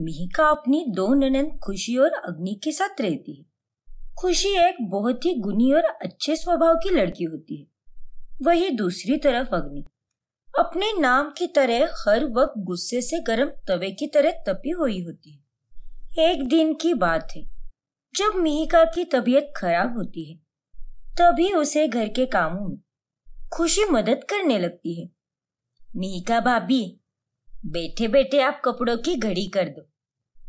मिहिका अपनी दो ननंद खुशी और अग्नि के साथ रहती है खुशी एक बहुत ही गुणी और अच्छे स्वभाव की लड़की होती है वही दूसरी तरफ अग्नि अपने नाम की तरह हर वक्त गुस्से से गर्म तवे की तरह तपी हुई होती है एक दिन की बात है जब मिहिका की तबीयत खराब होती है तभी उसे घर के कामों में खुशी मदद करने लगती है मिहिका भाभी बैठे बैठे आप कपड़ों की घड़ी कर दो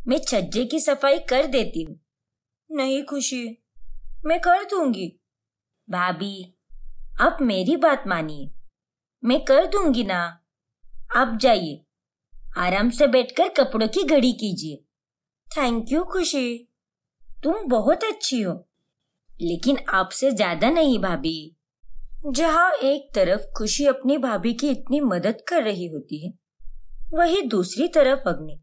मैं छज्जे की सफाई कर देती हूँ नहीं खुशी मैं कर दूंगी भाभी आप मेरी बात मानिए मैं कर दूंगी ना आप जाइए आराम से बैठकर कपड़ों की घड़ी कीजिए थैंक यू खुशी तुम बहुत अच्छी हो लेकिन आपसे ज्यादा नहीं भाभी जहाँ एक तरफ खुशी अपनी भाभी की इतनी मदद कर रही होती है वही दूसरी तरफ अग्नि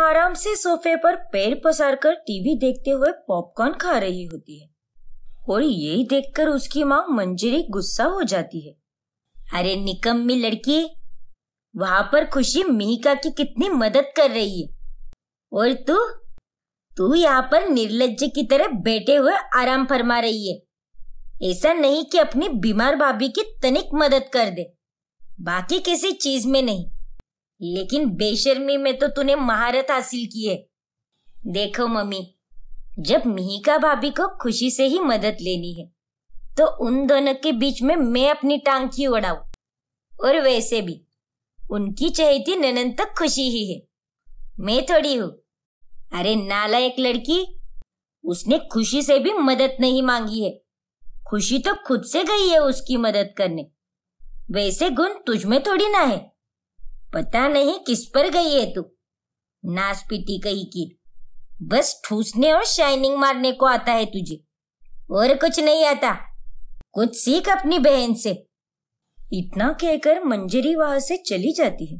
आराम से सोफे पर पैर पसार कर टीवी देखते हुए पॉपकॉर्न खा रही होती है और यही देखकर उसकी माँ मंजरी गुस्सा हो जाती है अरे निकम्मी लड़की वहां पर खुशी मिहिका की कितनी मदद कर रही है और तू तू यहाँ पर निर्लज की तरह बैठे हुए आराम फरमा रही है ऐसा नहीं कि अपनी बीमार भाभी की तनिक मदद कर दे बाकी किसी चीज में नहीं लेकिन बेशर्मी में तो तूने महारत हासिल की है देखो मम्मी जब मिहिका भाभी को खुशी से ही मदद लेनी है तो उन दोनों के बीच में मैं अपनी टांग क्यों उड़ाऊ और वैसे भी उनकी चहेती ननन तक खुशी ही है मैं थोड़ी हूँ अरे नाला एक लड़की उसने खुशी से भी मदद नहीं मांगी है खुशी तो खुद से गई है उसकी मदद करने वैसे गुण तुझ में थोड़ी ना है पता नहीं किस पर गई है तू नाश पीटी कही की बस ठूसने और शाइनिंग मारने को आता है तुझे और कुछ नहीं आता कुछ सीख अपनी बहन से इतना कहकर मंजरी वहां से चली जाती है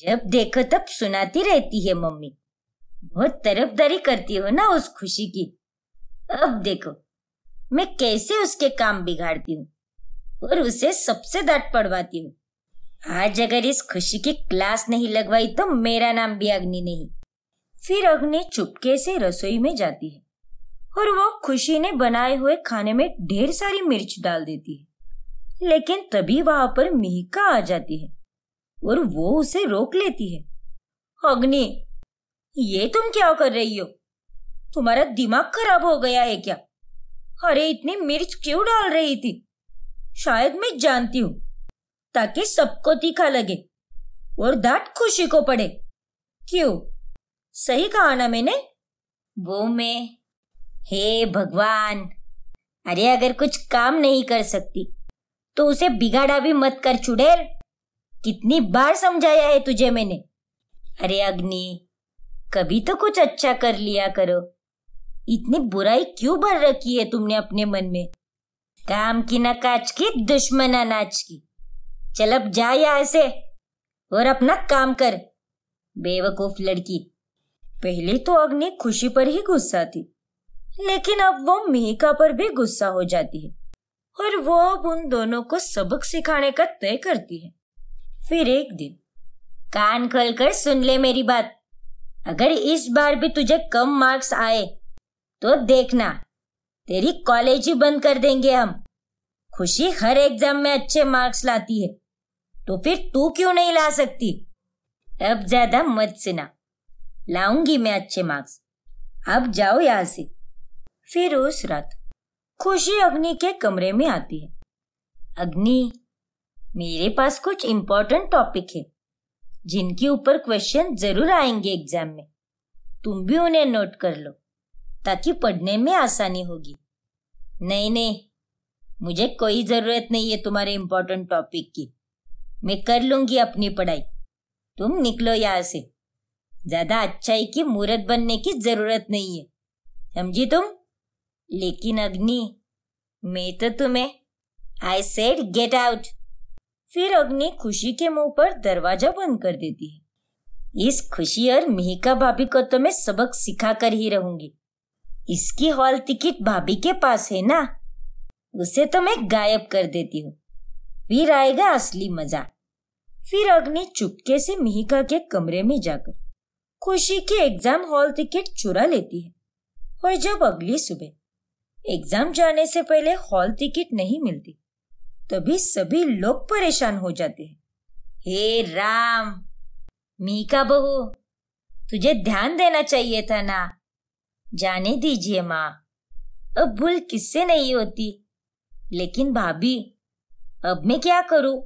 जब देखो तब सुनाती रहती है मम्मी बहुत तरफदारी करती हो ना उस खुशी की अब देखो मैं कैसे उसके काम बिगाड़ती हूँ और उसे सबसे डांट पड़वाती हूँ आज अगर इस खुशी की क्लास नहीं लगवाई तो मेरा नाम भी अग्नि नहीं फिर अग्नि चुपके से रसोई में जाती है और वो खुशी ने बनाए हुए खाने में ढेर सारी मिर्च डाल देती है लेकिन तभी वहां पर मिहिका आ जाती है और वो उसे रोक लेती है अग्नि ये तुम क्या कर रही हो तुम्हारा दिमाग खराब हो गया है क्या अरे इतनी मिर्च क्यों डाल रही थी शायद मैं जानती हूँ ताकि सबको तीखा लगे और दांत खुशी को पड़े क्यों सही कहा ना मैंने वो मैं हे भगवान अरे अगर कुछ काम नहीं कर सकती तो उसे बिगाड़ा भी मत कर चुड़ैल कितनी बार समझाया है तुझे मैंने अरे अग्नि कभी तो कुछ अच्छा कर लिया करो इतनी बुराई क्यों भर रखी है तुमने अपने मन में काम की नकाच की दुश्मन अनाच की चल अब जा यहाँ से और अपना काम कर बेवकूफ लड़की पहले तो अग्नि खुशी पर ही गुस्सा थी लेकिन अब वो मिहिका पर भी गुस्सा हो जाती है और वो अब उन दोनों को सबक सिखाने का तय करती है फिर एक दिन कान कर सुन ले मेरी बात अगर इस बार भी तुझे कम मार्क्स आए तो देखना तेरी कॉलेज ही बंद कर देंगे हम खुशी हर एग्जाम में अच्छे मार्क्स लाती है तो फिर तू क्यों नहीं ला सकती अब ज्यादा मत सुना लाऊंगी मैं अच्छे मार्क्स अब जाओ यहां से फिर उस रात खुशी अग्नि के कमरे में आती है अग्नि मेरे पास कुछ इम्पोर्टेंट टॉपिक है जिनके ऊपर क्वेश्चन जरूर आएंगे एग्जाम में तुम भी उन्हें नोट कर लो ताकि पढ़ने में आसानी होगी नहीं नहीं मुझे कोई ज़रूरत नहीं है तुम्हारे इम्पोर्टेंट टॉपिक की मैं कर लूंगी अपनी पढ़ाई तुम निकलो यहाँ से ज्यादा अच्छाई की मूर्त बनने की जरूरत नहीं है समझी तुम लेकिन अग्नि मैं तो तुम्हें आई सेड गेट आउट फिर अग्नि खुशी के मुंह पर दरवाजा बंद कर देती है इस खुशी और मिहिका भाभी को तो मैं सबक सिखा कर ही रहूंगी इसकी हॉल टिकट भाभी के पास है ना उसे तो मैं गायब कर देती हूँ फिर आएगा असली मजा फिर अग्नि चुपके से मिहिका के कमरे में जाकर खुशी की एग्जाम हॉल टिकट चुरा लेती है और जब अगली सुबह एग्जाम जाने से पहले हॉल टिकट नहीं मिलती तभी सभी लोग परेशान हो जाते हैं हे राम मीका बहू तुझे ध्यान देना चाहिए था ना जाने दीजिए माँ अब भूल किससे नहीं होती लेकिन भाभी अब मैं क्या करूं?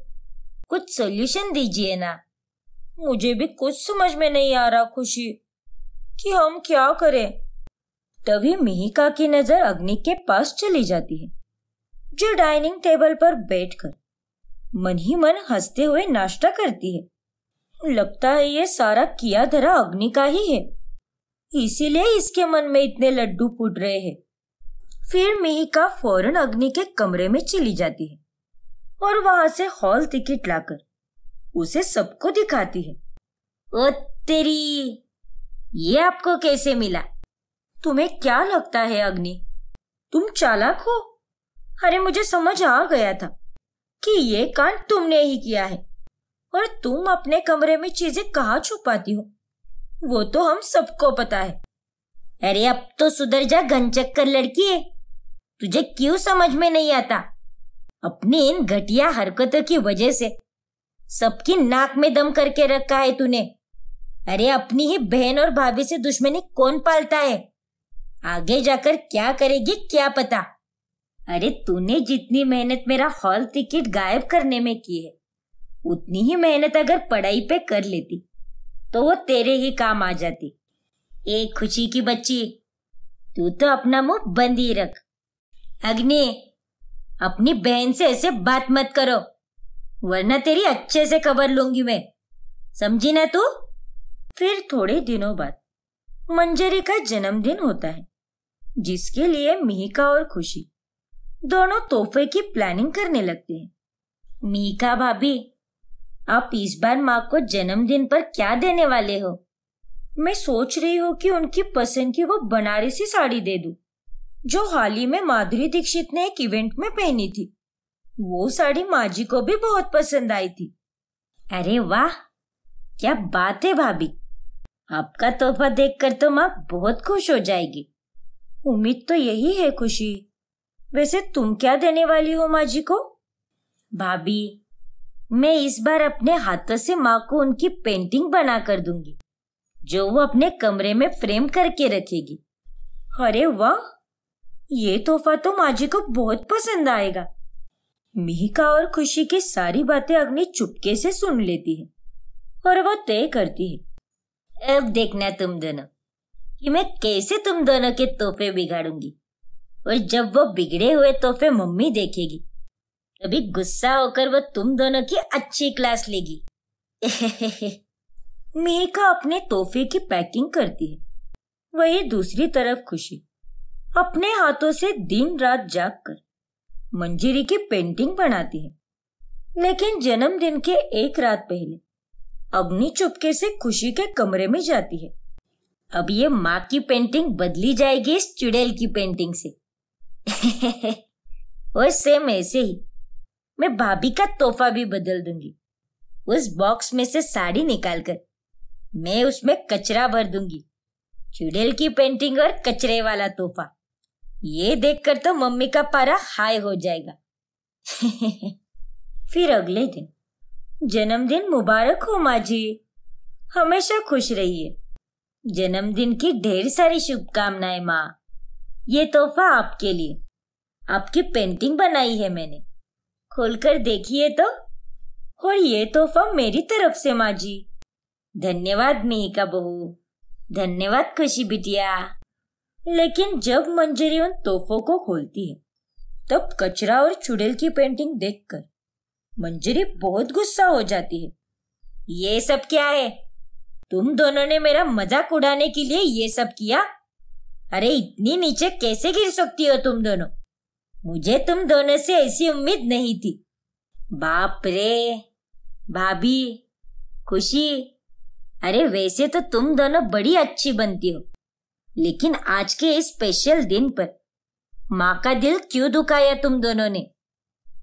कुछ सोल्यूशन दीजिए ना मुझे भी कुछ समझ में नहीं आ रहा खुशी कि हम क्या करें तभी मिहिका की नजर अग्नि के पास चली जाती है जो डाइनिंग टेबल पर बैठकर मन ही मन हंसते हुए नाश्ता करती है लगता है ये सारा किया धरा अग्नि का ही है इसीलिए इसके मन में इतने लड्डू फूट रहे हैं फिर मिहिका फौरन अग्नि के कमरे में चली जाती है और वहां से हॉल टिकट लाकर उसे सबको दिखाती है ओ तेरी ये आपको कैसे मिला तुम्हें क्या लगता है अग्नि तुम चालाक हो अरे मुझे समझ आ गया था कि ये कांड तुमने ही किया है और तुम अपने कमरे में चीजें कहाँ छुपाती हो वो तो हम सबको पता है अरे अब तो सुधर जा घनचक्कर लड़की है तुझे क्यों समझ में नहीं आता अपनी इन घटिया हरकतों की वजह से सबकी नाक में दम करके रखा है तूने अरे अपनी ही बहन और भाभी से दुश्मनी कौन पालता है आगे जाकर क्या करेगी क्या पता अरे तूने जितनी मेहनत मेरा हॉल टिकट गायब करने में की है उतनी ही मेहनत अगर पढ़ाई पे कर लेती तो वो तेरे ही काम आ जाती एक खुशी की बच्ची तू तो अपना मुंह बंद ही रख अग्नि अपनी बहन से ऐसे बात मत करो वरना तेरी अच्छे से खबर लूंगी मैं समझी ना तू फिर थोड़े दिनों बाद मंजरी का जन्मदिन होता है जिसके लिए मिहिका और खुशी दोनों तोहफे की प्लानिंग करने लगते हैं मीका भाभी आप इस बार माँ को जन्मदिन पर क्या देने वाले हो मैं सोच रही हूँ कि उनकी पसंद की वो बनारसी साड़ी दे दूँ जो हाल ही में माधुरी दीक्षित ने एक इवेंट में पहनी थी वो साड़ी माजी को भी बहुत पसंद आई थी अरे वाह क्या बात है भाभी आपका तोहफा देखकर तो माँ बहुत खुश हो जाएगी उम्मीद तो यही है खुशी वैसे तुम क्या देने वाली हो माँ जी को भाभी मैं इस बार अपने हाथों से माँ को उनकी पेंटिंग बना कर दूंगी जो वो अपने कमरे में फ्रेम करके रखेगी अरे वाह ये तोहफा तो माजी को बहुत पसंद आएगा मिहिका और खुशी की सारी बातें अग्नि चुपके से सुन लेती है और वो तय करती है अब देखना तुम दोनों कि मैं कैसे तुम दोनों के तोहफे बिगाड़ूंगी और जब वो बिगड़े हुए तोहफे मम्मी देखेगी तभी गुस्सा होकर वो तुम दोनों की अच्छी क्लास लेगी मेका अपने तोहफे की पैकिंग करती है वही दूसरी तरफ खुशी अपने हाथों से दिन रात जाग कर मंजिरी की पेंटिंग बनाती है लेकिन जन्मदिन के एक रात पहले अग्नि चुपके से खुशी के कमरे में जाती है अब ये माँ की पेंटिंग बदली जाएगी इस चुड़ैल की पेंटिंग से और सेम ऐसे ही मैं भाभी का तोहफा भी बदल दूंगी उस बॉक्स में से साड़ी निकालकर मैं उसमें कचरा भर दूंगी चुड़ैल की पेंटिंग और कचरे वाला तोहफा ये देखकर तो मम्मी का पारा हाई हो जाएगा फिर अगले दिन जन्मदिन मुबारक हो माँ जी हमेशा खुश रहिए जन्मदिन की ढेर सारी शुभकामनाएं माँ ये तोहफा आपके लिए आपकी पेंटिंग बनाई है मैंने खोलकर देखिए तो और ये तोहफा मेरी तरफ से माँ जी धन्यवाद मेहिका बहू धन्यवाद खुशी बिटिया लेकिन जब मंजरी उन तोहफों को खोलती है तब कचरा और चुड़ैल की पेंटिंग देखकर मंजरी बहुत गुस्सा हो जाती है ये सब क्या है तुम दोनों ने मेरा मजाक उड़ाने के लिए ये सब किया अरे इतनी नीचे कैसे गिर सकती हो तुम दोनों मुझे तुम दोनों से ऐसी उम्मीद नहीं थी बाप रे भाभी खुशी अरे वैसे तो तुम दोनों बड़ी अच्छी बनती हो लेकिन आज के इस स्पेशल दिन पर माँ का दिल क्यों दुखाया तुम दोनों ने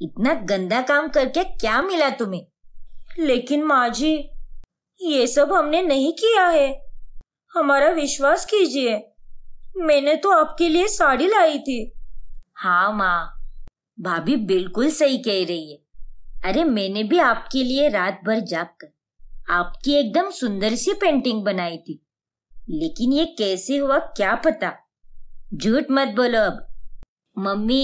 इतना गंदा काम करके क्या मिला तुम्हें लेकिन माँ जी ये सब हमने नहीं किया है हमारा विश्वास कीजिए मैंने तो आपके लिए साड़ी लाई थी हाँ माँ भाभी बिल्कुल सही कह रही है अरे मैंने भी आपके लिए रात भर जाग कर आपकी एकदम सुंदर सी पेंटिंग बनाई थी लेकिन ये कैसे हुआ क्या पता झूठ मत बोलो अब मम्मी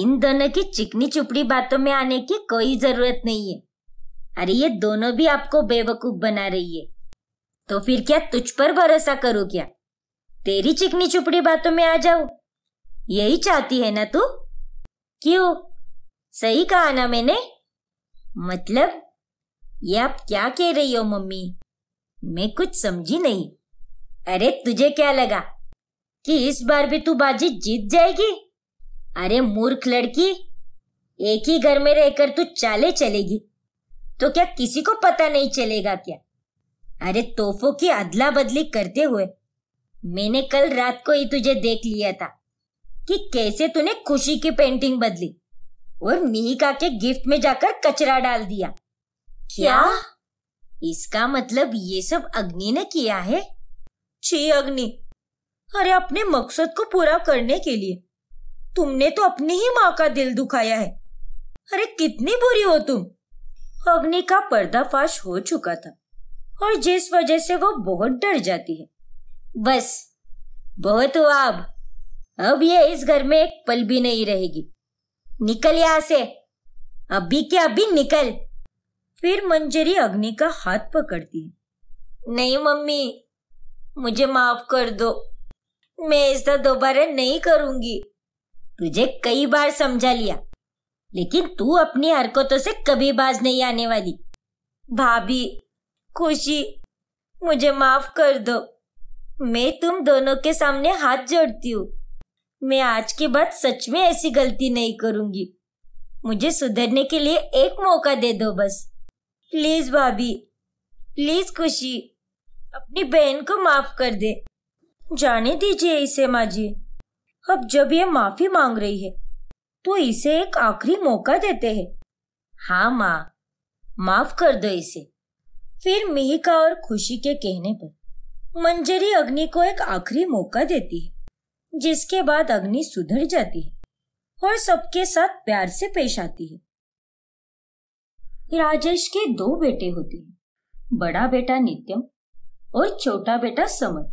इन दोनों की चिकनी चुपड़ी बातों में आने की कोई जरूरत नहीं है अरे ये दोनों भी आपको बेवकूफ बना रही है तो फिर क्या तुझ पर भरोसा करो क्या तेरी चिकनी चुपड़ी बातों में आ जाओ यही चाहती है ना तू क्यों सही कहा ना मैंने मतलब ये आप क्या कह रही हो मम्मी मैं कुछ समझी नहीं अरे तुझे क्या लगा कि इस बार भी तू बाजी जीत जाएगी अरे मूर्ख लड़की एक ही घर में रहकर तू चाले चलेगी तो क्या किसी को पता नहीं चलेगा क्या अरे तोहफों की अदला बदली करते हुए मैंने कल रात को ही तुझे देख लिया था कि कैसे तूने खुशी की पेंटिंग बदली और का के गिफ्ट में जाकर कचरा डाल दिया क्या इसका मतलब ये सब अग्नि ने किया है छी अग्नि अरे अपने मकसद को पूरा करने के लिए तुमने तो अपनी ही माँ का दिल दुखाया है अरे कितनी बुरी हो तुम अग्नि का पर्दाफाश हो चुका था और जिस वजह से वो बहुत डर जाती है बस बहुत हुआ अब अब ये इस घर में एक पल भी नहीं रहेगी निकल यहां से अभी के अभी निकल फिर मंजरी अग्नि का हाथ पकड़ती है नहीं मम्मी मुझे माफ कर दो मैं ऐसा दोबारा नहीं करूंगी तुझे कई बार समझा लिया लेकिन तू अपनी हरकतों से कभी बाज नहीं आने वाली भाभी खुशी मुझे माफ कर दो मैं तुम दोनों के सामने हाथ जोड़ती हूँ मैं आज के बाद सच में ऐसी गलती नहीं करूंगी मुझे सुधरने के लिए एक मौका दे दो बस प्लीज भाभी प्लीज खुशी अपनी बहन को माफ कर दे जाने दीजिए इसे माँ जी अब जब ये माफी मांग रही है तो इसे एक आखिरी मौका देते हैं हाँ माँ माफ कर दो इसे फिर मिहिका और खुशी के कहने पर मंजरी अग्नि को एक आखिरी मौका देती है जिसके बाद अग्नि सुधर जाती है और सबके साथ प्यार से पेश आती है राजेश के दो बेटे होते हैं बड़ा बेटा नित्यम और छोटा बेटा समर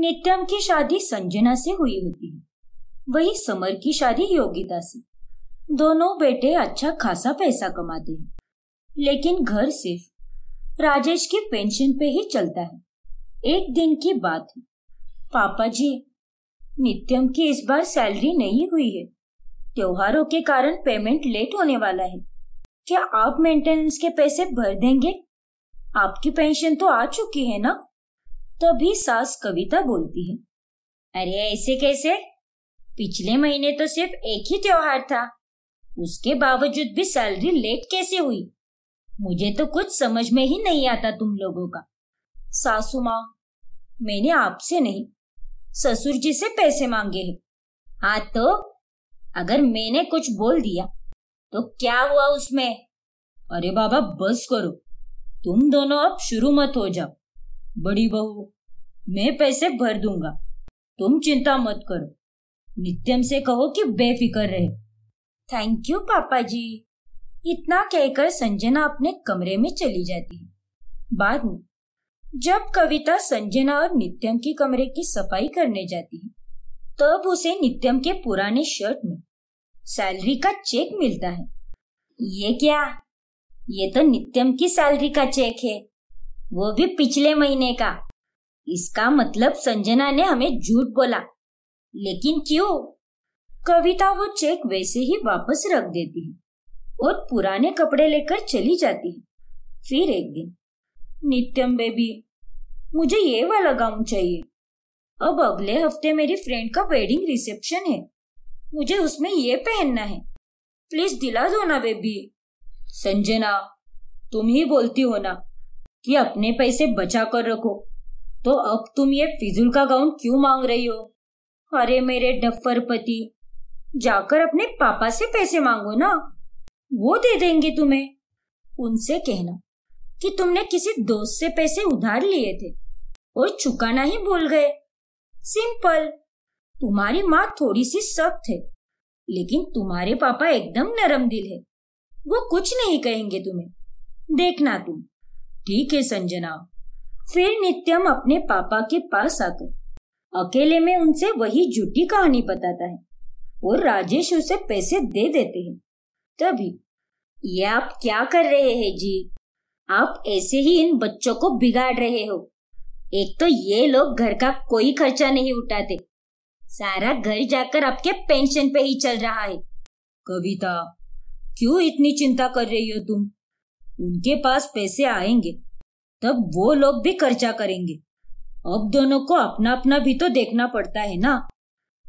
नित्यम की शादी संजना से हुई होती है वही समर की शादी योगिता से दोनों बेटे अच्छा खासा पैसा कमाते हैं लेकिन घर सिर्फ राजेश की पेंशन पे ही चलता है एक दिन की बात है पापा जी नित्यम की इस बार सैलरी नहीं हुई है त्योहारों के कारण पेमेंट लेट होने वाला है क्या आप मेंटेनेंस के पैसे भर देंगे आपकी पेंशन तो आ चुकी है ना तभी सास कविता बोलती है अरे ऐसे कैसे पिछले महीने तो सिर्फ एक ही त्योहार था उसके बावजूद भी सैलरी लेट कैसे हुई मुझे तो कुछ समझ में ही नहीं आता तुम लोगों का सासू माँ मैंने आपसे नहीं ससुर जी से पैसे मांगे हैं हाँ तो अगर मैंने कुछ बोल दिया तो क्या हुआ उसमें अरे बाबा बस करो तुम दोनों अब शुरू मत हो जाओ बड़ी बहू मैं पैसे भर दूंगा तुम चिंता मत करो नित्यम से कहो कि बेफिक्र रहे थैंक यू पापा जी इतना कहकर संजना अपने कमरे में चली जाती है बाद में जब कविता संजना और नित्यम के कमरे की सफाई करने जाती है तब उसे नित्यम के पुराने शर्ट में सैलरी का चेक मिलता है ये क्या ये तो नित्यम की सैलरी का चेक है वो भी पिछले महीने का इसका मतलब संजना ने हमें झूठ बोला लेकिन क्यों कविता वो चेक वैसे ही वापस रख देती है और पुराने कपड़े लेकर चली जाती है फिर एक दिन नित्यम बेबी मुझे ये वाला गाउन चाहिए अब अगले हफ्ते मेरी फ्रेंड का वेडिंग रिसेप्शन है मुझे उसमें ये पहनना है प्लीज दिला दो ना बेबी संजना तुम ही बोलती हो ना कि अपने पैसे बचा कर रखो तो अब तुम ये फिजूल का गाउन क्यों मांग रही हो अरे मेरे डफर पति जाकर अपने पापा से पैसे मांगो ना वो दे देंगे तुम्हें उनसे कहना कि तुमने किसी दोस्त से पैसे उधार लिए थे और चुकाना ही भूल गए सिंपल तुम्हारी माँ थोड़ी सी सख्त है लेकिन तुम्हारे पापा एकदम नरम दिल है वो कुछ नहीं कहेंगे तुम्हें देखना तुम ठीक है संजना फिर नित्यम अपने पापा के पास आकर अकेले में उनसे वही झूठी कहानी बताता है और राजेश उसे पैसे दे देते हैं तभी ये आप क्या कर रहे हैं जी आप ऐसे ही इन बच्चों को बिगाड़ रहे हो एक तो ये लोग घर का कोई खर्चा नहीं उठाते सारा घर जाकर आपके पेंशन पे ही चल रहा है कविता क्यों इतनी चिंता कर रही हो तुम उनके पास पैसे आएंगे तब वो लोग भी खर्चा करेंगे अब दोनों को अपना अपना भी तो देखना पड़ता है ना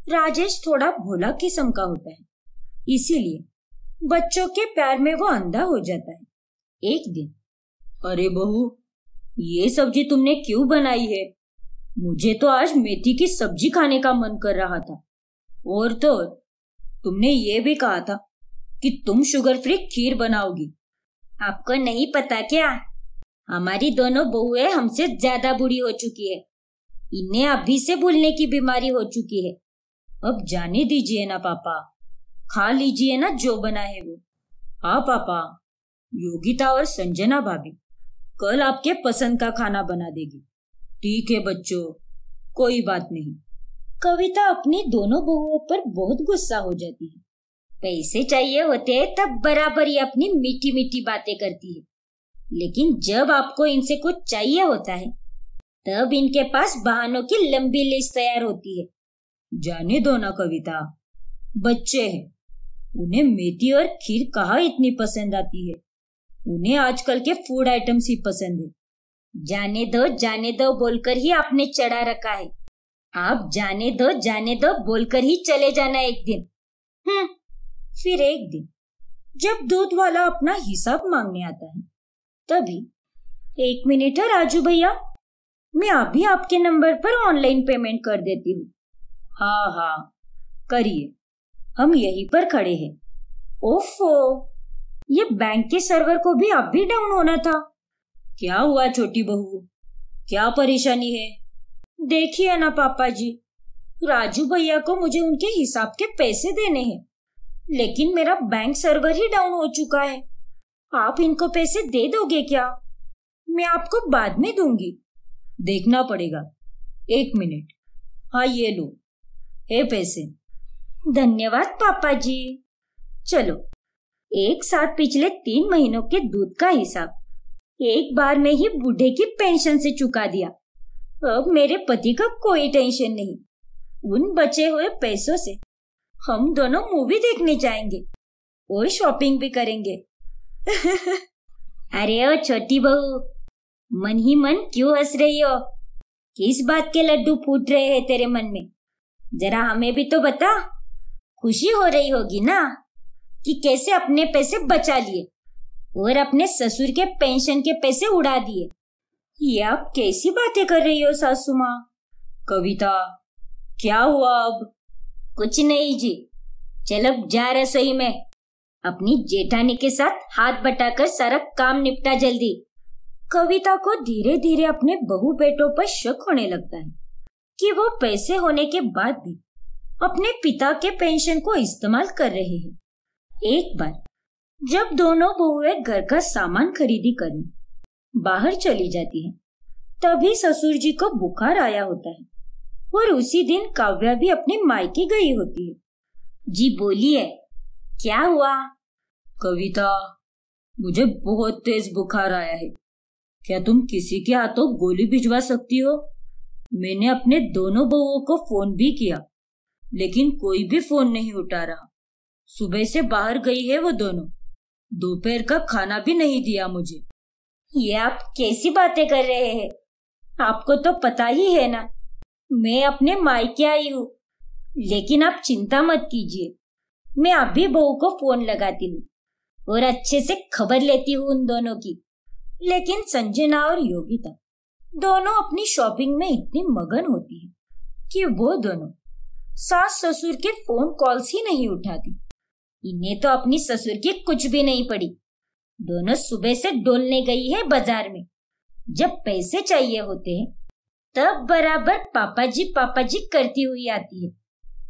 राजेश थोड़ा भोला किस्म का होता है इसीलिए बच्चों के प्यार में वो अंधा हो जाता है एक दिन अरे बहू ये सब्जी तुमने क्यों बनाई है मुझे तो आज मेथी की सब्जी खाने का मन कर रहा था और तो तुमने ये भी कहा था कि तुम शुगर फ्री खीर बनाओगी आपको नहीं पता क्या हमारी दोनों बहुएं हमसे ज्यादा बुरी हो चुकी है इन्हें अभी से भूलने की बीमारी हो चुकी है अब जाने दीजिए ना पापा खा लीजिए ना जो बना है वो हाँ पापा योगिता और संजना भाभी कल आपके पसंद का खाना बना देगी ठीक है बच्चों कोई बात नहीं कविता अपनी दोनों बहुओं पर बहुत गुस्सा हो जाती है पैसे चाहिए होते हैं तब बराबर ही अपनी मीठी मीठी बातें करती है लेकिन जब आपको इनसे कुछ चाहिए होता है तब इनके पास बहानों की लंबी लिस्ट तैयार होती है जाने दो ना कविता बच्चे हैं उन्हें मेथी और खीर कहा इतनी पसंद आती है उन्हें आजकल के फूड आइटम्स ही पसंद है जाने दो जाने दो बोलकर ही आपने चढ़ा रखा है आप जाने दो जाने दो बोलकर ही चले जाना एक दिन हम्म फिर एक दिन जब दूध वाला अपना हिसाब मांगने आता है तभी एक मिनट है राजू भैया मैं अभी आपके नंबर पर ऑनलाइन पेमेंट कर देती हूँ हाँ हाँ करिए हम यहीं पर खड़े हैं ओफो ये बैंक के सर्वर को भी अभी डाउन होना था क्या हुआ छोटी बहू क्या परेशानी है देखिए ना पापा जी राजू भैया को मुझे उनके हिसाब के पैसे देने हैं लेकिन मेरा बैंक सर्वर ही डाउन हो चुका है आप इनको पैसे दे दोगे क्या मैं आपको बाद में दूंगी देखना पड़ेगा एक मिनट हाँ ये लो ये पैसे धन्यवाद पापा जी चलो एक साथ पिछले तीन महीनों के दूध का हिसाब एक बार में ही बूढ़े की पेंशन से चुका दिया अब मेरे पति का कोई टेंशन नहीं उन बचे हुए पैसों से हम दोनों मूवी देखने जाएंगे और शॉपिंग भी करेंगे अरे ओ छोटी बहू मन ही मन क्यों हंस रही हो किस बात के लड्डू फूट रहे हैं तेरे मन में जरा हमें भी तो बता खुशी हो रही होगी ना कि कैसे अपने पैसे बचा लिए और अपने ससुर के पेंशन के पैसे उड़ा दिए ये आप कैसी बातें कर रही हो सासू माँ कविता क्या हुआ अब कुछ नहीं जी चलो जा रहा सही में अपनी जेठानी के साथ हाथ बटाकर सारा काम निपटा जल्दी कविता को धीरे धीरे अपने बहु बेटों पर शक होने लगता है कि वो पैसे होने के बाद भी अपने पिता के पेंशन को इस्तेमाल कर रहे हैं एक बार जब दोनों बहुएं घर का सामान खरीदी करने बाहर चली जाती है तभी ससुर जी को बुखार आया होता है और उसी दिन काव्या भी अपने मायके गई होती है जी बोलिए क्या हुआ कविता मुझे बहुत तेज बुखार आया है क्या तुम किसी के हाथों गोली भिजवा सकती हो मैंने अपने दोनों बहुओं को फोन भी किया लेकिन कोई भी फोन नहीं उठा रहा सुबह से बाहर गई है वो दोनों दोपहर का खाना भी नहीं दिया मुझे ये आप कैसी बातें कर रहे हैं आपको तो पता ही है ना मैं अपने मायके आई हूँ लेकिन आप चिंता मत कीजिए मैं अभी बहू को फोन लगाती हूँ और अच्छे से खबर लेती हूँ उन दोनों की लेकिन संजना और योगिता दोनों अपनी शॉपिंग में इतनी मगन होती है कि वो दोनों सास ससुर के फोन कॉल्स ही नहीं उठाती इन्हें तो अपनी ससुर की कुछ भी नहीं पड़ी दोनों सुबह से डोलने गई है बाजार में जब पैसे चाहिए होते हैं तब बराबर पापा जी पापा जी करती हुई आती है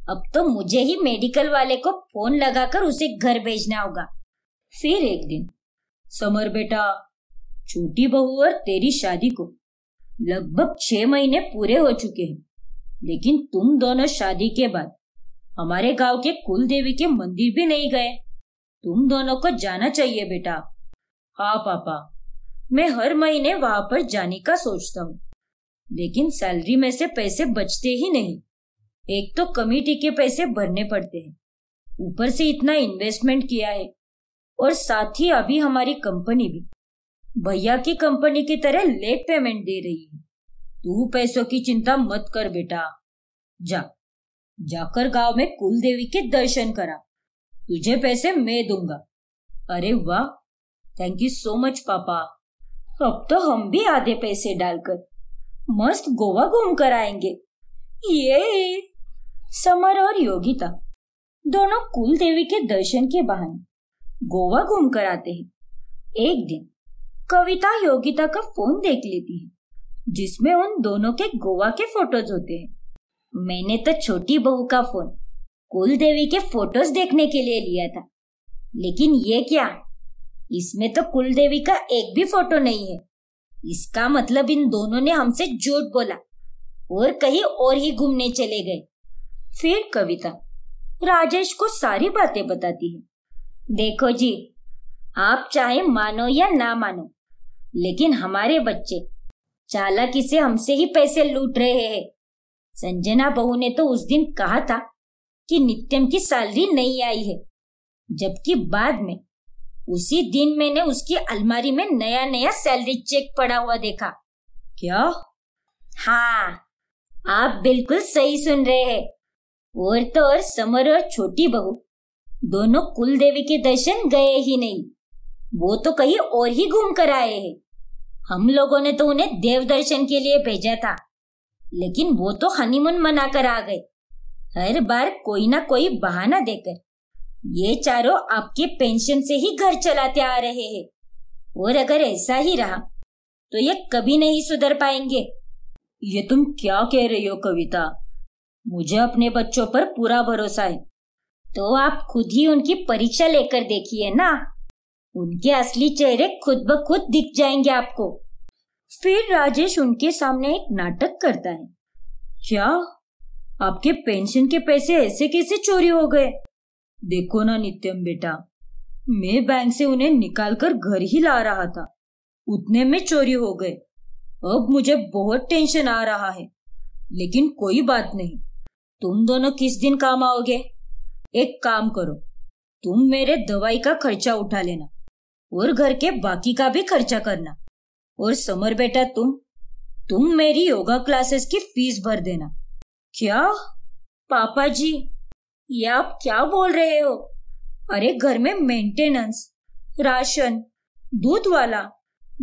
अब तो मुझे ही मेडिकल वाले को फोन लगाकर उसे घर भेजना होगा फिर एक दिन समर बेटा छोटी बहू और तेरी शादी को लगभग छह महीने पूरे हो चुके हैं लेकिन तुम दोनों शादी के बाद हमारे गांव के कुल देवी के मंदिर भी नहीं गए तुम दोनों को जाना चाहिए बेटा हाँ पापा मैं हर महीने वहां पर जाने का सोचता हूँ लेकिन सैलरी में से पैसे बचते ही नहीं एक तो कमेटी के पैसे भरने पड़ते हैं ऊपर से इतना इन्वेस्टमेंट किया है और साथ ही अभी हमारी कंपनी भी भैया की कंपनी की तरह लेट पेमेंट दे रही है तू पैसों की चिंता मत कर बेटा जा जाकर गांव में कुल देवी के दर्शन करा तुझे पैसे मैं दूंगा अरे वाह थैंक यू सो मच पापा अब तो हम भी आधे पैसे डालकर मस्त गोवा घूम कर आएंगे ये समर और योगिता दोनों कुल देवी के दर्शन के बहाने गोवा घूम कर आते हैं एक दिन कविता योगिता का फोन देख लेती है जिसमें उन दोनों के गोवा के फोटोज होते हैं मैंने तो छोटी बहू का फोन कुल देवी के फोटोज देखने के लिए लिया था लेकिन ये क्या इसमें तो कुल देवी का एक भी फोटो नहीं है इसका मतलब इन दोनों ने हमसे झूठ बोला और कहीं और ही घूमने चले गए फिर कविता राजेश को सारी बातें बताती है देखो जी आप चाहे मानो या ना मानो लेकिन हमारे बच्चे चालाकी से हमसे ही पैसे लूट रहे हैं संजना बहू ने तो उस दिन कहा था कि नित्यम की सैलरी नहीं आई है जबकि बाद में उसी दिन मैंने उसकी अलमारी में नया नया सैलरी चेक पड़ा हुआ देखा क्या हाँ आप बिल्कुल सही सुन रहे हैं और तो और समर और छोटी बहू दोनों कुल देवी के दर्शन गए ही नहीं वो तो कहीं और ही घूम कर आए हैं हम लोगों ने तो उन्हें देव दर्शन के लिए भेजा था लेकिन वो तो हनीमून मना कर आ गए हर बार कोई ना कोई बहाना देकर ये चारों आपके पेंशन से ही घर चलाते आ रहे हैं और अगर ऐसा ही रहा तो ये कभी नहीं सुधर पाएंगे ये तुम क्या कह रही हो कविता मुझे अपने बच्चों पर पूरा भरोसा है तो आप खुद ही उनकी परीक्षा लेकर देखिए ना उनके असली चेहरे खुद ब खुद दिख जाएंगे आपको फिर राजेश उनके सामने एक नाटक करता है क्या आपके पेंशन के पैसे ऐसे कैसे चोरी हो गए देखो ना नित्यम बेटा मैं बैंक से उन्हें निकालकर घर ही ला रहा था उतने में चोरी हो गए अब मुझे बहुत टेंशन आ रहा है लेकिन कोई बात नहीं तुम दोनों किस दिन काम आओगे एक काम करो तुम मेरे दवाई का खर्चा उठा लेना और घर के बाकी का भी खर्चा करना और समर बेटा तुम तुम मेरी योगा क्लासेस की फीस भर देना क्या पापा जी ये आप क्या बोल रहे हो अरे घर में मेंटेनेंस राशन दूध वाला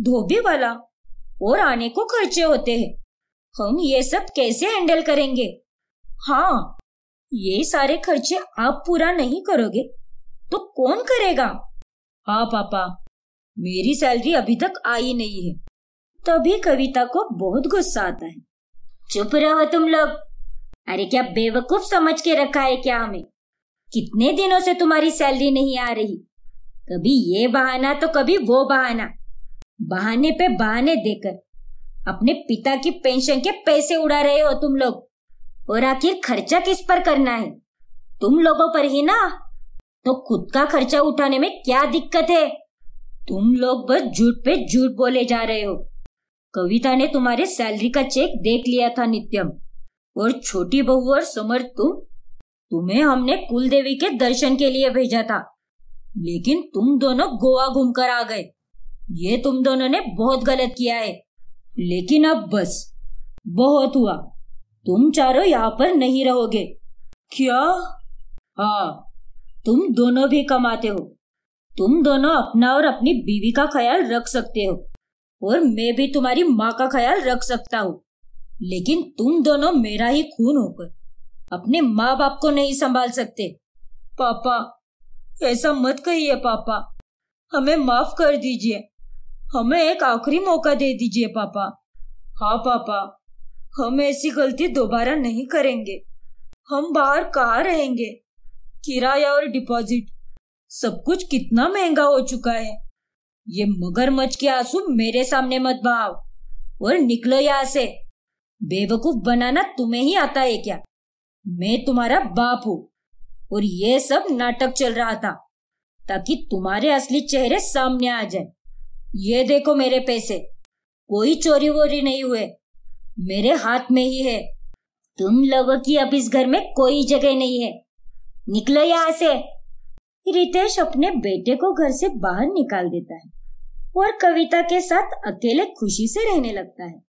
धोबी वाला और आने को खर्चे होते हैं हम ये सब कैसे हैंडल करेंगे हाँ ये सारे खर्चे आप पूरा नहीं करोगे तो कौन करेगा हाँ पापा मेरी सैलरी अभी तक आई नहीं है तभी कविता को बहुत गुस्सा आता है चुप रहो तुम लोग अरे क्या बेवकूफ समझ के रखा है क्या हमें कितने दिनों से तुम्हारी सैलरी नहीं आ रही कभी ये बहाना तो कभी वो बहाना बहाने पे बहाने देकर अपने पिता की पेंशन के पैसे उड़ा रहे हो तुम लोग और आखिर खर्चा किस पर करना है तुम लोगों पर ही ना तो खुद का खर्चा उठाने में क्या दिक्कत है तुम लोग बस झूठ पे झूठ बोले जा रहे हो कविता ने तुम्हारे सैलरी का चेक देख लिया था नित्यम और छोटी बहू और समर्थ तुम तुम्हें हमने कुल देवी के दर्शन के लिए भेजा था लेकिन तुम दोनों गोवा घूमकर आ गए ये तुम दोनों ने बहुत गलत किया है लेकिन अब बस बहुत हुआ तुम चारों यहाँ पर नहीं रहोगे क्या हाँ तुम दोनों भी कमाते हो तुम दोनों अपना और अपनी बीवी का ख्याल रख सकते हो और मैं भी तुम्हारी माँ का ख्याल रख सकता हूँ लेकिन तुम दोनों मेरा ही खून होकर अपने माँ बाप को नहीं संभाल सकते पापा ऐसा मत कहिए पापा हमें माफ कर दीजिए हमें एक आखिरी मौका दे दीजिए पापा हाँ पापा हम ऐसी गलती दोबारा नहीं करेंगे हम बाहर कहाँ रहेंगे किराया और डिपॉजिट सब कुछ कितना महंगा हो चुका है ये मगरमच्छ के आंसू मेरे सामने मत बहाओ और निकलो यहाँ से बेवकूफ बनाना तुम्हें ही आता है क्या मैं तुम्हारा बाप हूँ और ये सब नाटक चल रहा था ताकि तुम्हारे असली चेहरे सामने आ जाए ये देखो मेरे पैसे कोई चोरी वोरी नहीं हुए मेरे हाथ में ही है तुम लोगों की अब इस घर में कोई जगह नहीं है निकलो यहाँ से रितेश अपने बेटे को घर से बाहर निकाल देता है और कविता के साथ अकेले खुशी से रहने लगता है